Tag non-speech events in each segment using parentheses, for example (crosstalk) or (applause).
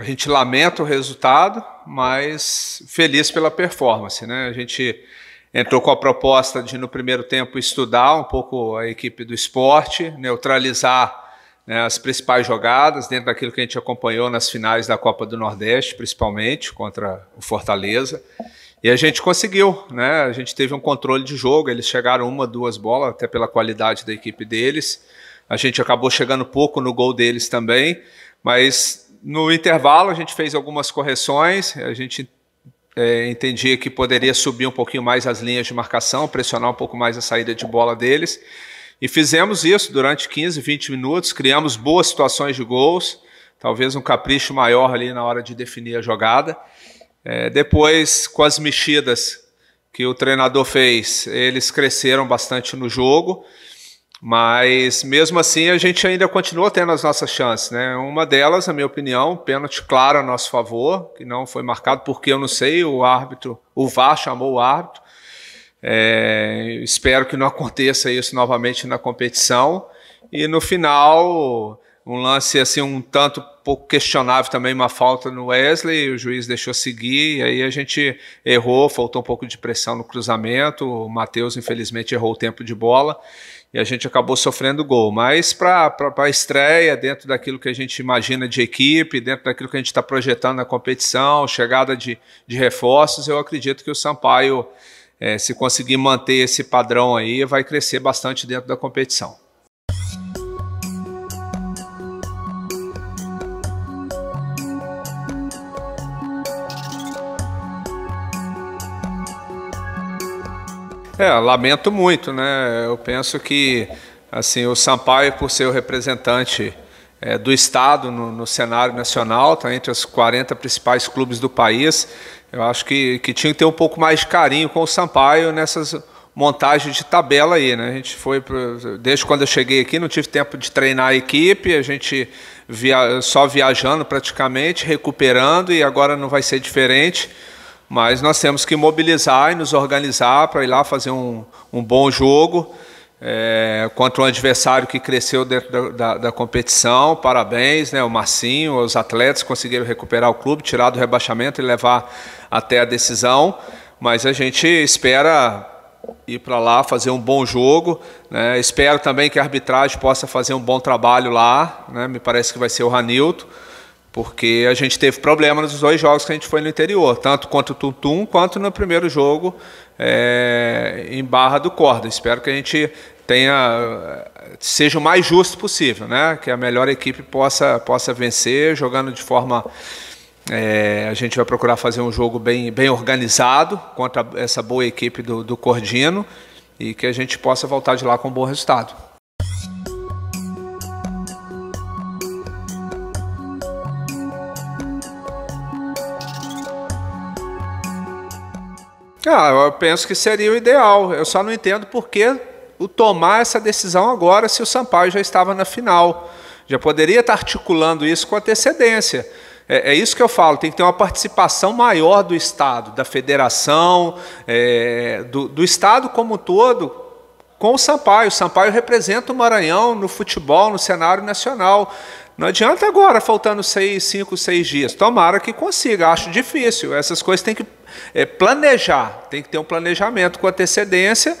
a gente lamenta o resultado, mas feliz pela performance. Né? A gente entrou com a proposta de, no primeiro tempo, estudar um pouco a equipe do esporte, neutralizar né, as principais jogadas, dentro daquilo que a gente acompanhou nas finais da Copa do Nordeste, principalmente, contra o Fortaleza. E a gente conseguiu, né? A gente teve um controle de jogo, eles chegaram uma, duas bolas, até pela qualidade da equipe deles. A gente acabou chegando pouco no gol deles também, mas no intervalo, a gente fez algumas correções, a gente é, entendia que poderia subir um pouquinho mais as linhas de marcação, pressionar um pouco mais a saída de bola deles. E fizemos isso durante 15, 20 minutos, criamos boas situações de gols, talvez um capricho maior ali na hora de definir a jogada. É, depois, com as mexidas que o treinador fez, eles cresceram bastante no jogo. Mas mesmo assim a gente ainda continua tendo as nossas chances, né? Uma delas, na minha opinião, pênalti claro a nosso favor, que não foi marcado porque eu não sei, o árbitro, o VAR chamou o árbitro. É, espero que não aconteça isso novamente na competição. E no final, um lance assim um tanto pouco questionável também, uma falta no Wesley, o juiz deixou seguir, e aí a gente errou, faltou um pouco de pressão no cruzamento, o Matheus infelizmente errou o tempo de bola e a gente acabou sofrendo gol. Mas para a estreia, dentro daquilo que a gente imagina de equipe, dentro daquilo que a gente está projetando na competição, chegada de, de reforços, eu acredito que o Sampaio, é, se conseguir manter esse padrão aí, vai crescer bastante dentro da competição. É, lamento muito, né? Eu penso que assim o Sampaio, por ser o representante é, do Estado no, no cenário nacional, está entre os 40 principais clubes do país, eu acho que, que tinha que ter um pouco mais de carinho com o Sampaio nessas montagens de tabela aí, né? A gente foi pro, desde quando eu cheguei aqui, não tive tempo de treinar a equipe, a gente via, só viajando praticamente, recuperando e agora não vai ser diferente. Mas nós temos que mobilizar e nos organizar para ir lá fazer um, um bom jogo é, contra um adversário que cresceu dentro da, da, da, competição. Parabéns, né, o Marcinho, os atletas conseguiram recuperar o clube, tirar do rebaixamento e levar até a decisão. Mas a gente espera ir para lá fazer um bom jogo. Né? Espero também que a arbitragem possa fazer um bom trabalho lá. Né? Me parece que vai ser o Ranilto. Porque a gente teve problema nos dois jogos que a gente foi no interior, tanto contra o Tuntum quanto no primeiro jogo é, em Barra do Corda. Espero que a gente tenha seja o mais justo possível, né? Que a melhor equipe possa possa vencer jogando de forma é, a gente vai procurar fazer um jogo bem, bem organizado contra essa boa equipe do, do Cordino e que a gente possa voltar de lá com um bom resultado. Ah, eu penso que seria o ideal. Eu só não entendo por que o tomar essa decisão agora se o Sampaio já estava na final. Já poderia estar articulando isso com antecedência. É, é isso que eu falo, tem que ter uma participação maior do Estado, da federação, é, do, do Estado como um todo, com o Sampaio. O Sampaio representa o Maranhão no futebol, no cenário nacional. Não adianta agora, faltando seis, cinco, seis dias. Tomara que consiga, acho difícil. Essas coisas têm que é, planejar, tem que ter um planejamento com antecedência.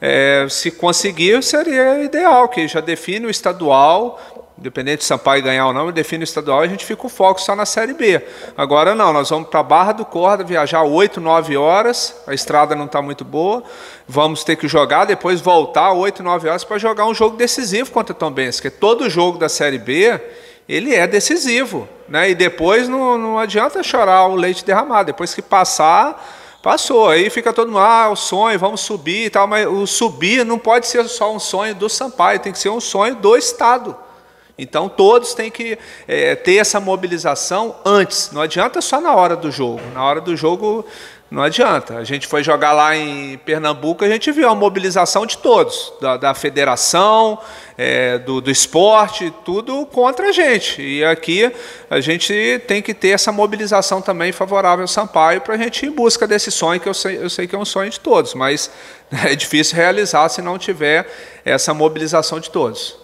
É, se conseguir, seria ideal, que já define o estadual, Independente de Sampaio ganhar ou não, define o estadual e a gente fica o foco só na Série B. Agora não, nós vamos para Barra do Corda, viajar 8, 9 horas, a estrada não está muito boa, vamos ter que jogar, depois voltar 8, 9 horas para jogar um jogo decisivo contra o Tom Benz, que é todo jogo da Série B ele é decisivo. Né? E depois não, não adianta chorar o leite derramado. Depois que passar, passou. Aí fica todo mundo, ah, o sonho, vamos subir e tal. Mas o subir não pode ser só um sonho do Sampaio, tem que ser um sonho do Estado. Então todos têm que é, ter essa mobilização antes. Não adianta só na hora do jogo. Na hora do jogo não adianta. A gente foi jogar lá em Pernambuco, a gente viu a mobilização de todos, da, da federação, é, do, do esporte, tudo contra a gente. E aqui a gente tem que ter essa mobilização também favorável ao Sampaio para a gente ir em busca desse sonho, que eu sei, eu sei que é um sonho de todos, mas (laughs) é difícil realizar se não tiver essa mobilização de todos.